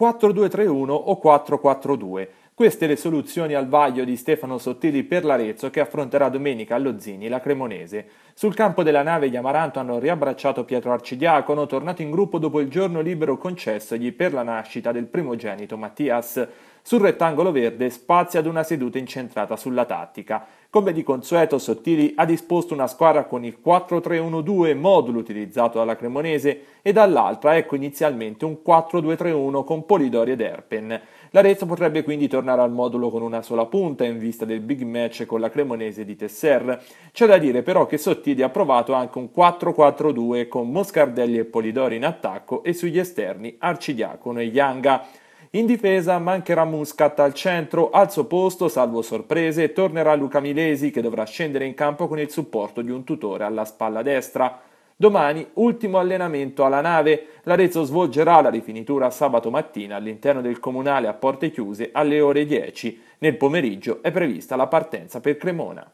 4-2-3-1 o 4-4-2. Queste le soluzioni al vaglio di Stefano Sottili per l'Arezzo che affronterà domenica allo Zini la Cremonese. Sul campo della nave gli Amaranto hanno riabbracciato Pietro Arcidiacono, tornato in gruppo dopo il giorno libero concessogli per la nascita del primogenito Mattias. Sul rettangolo verde spazia ad una seduta incentrata sulla tattica. Come di consueto, Sottili ha disposto una squadra con il 4-3-1-2 modulo utilizzato dalla Cremonese e dall'altra ecco inizialmente un 4-2-3-1 con Polidori ed Erpen. L'Arezzo potrebbe quindi tornare al modulo con una sola punta in vista del big match con la Cremonese di Tesser. C'è da dire però che Sottili ha provato anche un 4-4-2 con Moscardelli e Polidori in attacco e sugli esterni Arcidiacono e Yanga. In difesa mancherà Muscat al centro, al suo posto, salvo sorprese, tornerà Luca Milesi che dovrà scendere in campo con il supporto di un tutore alla spalla destra. Domani ultimo allenamento alla nave. L'Arezzo svolgerà la rifinitura sabato mattina all'interno del comunale a porte chiuse alle ore 10. Nel pomeriggio è prevista la partenza per Cremona.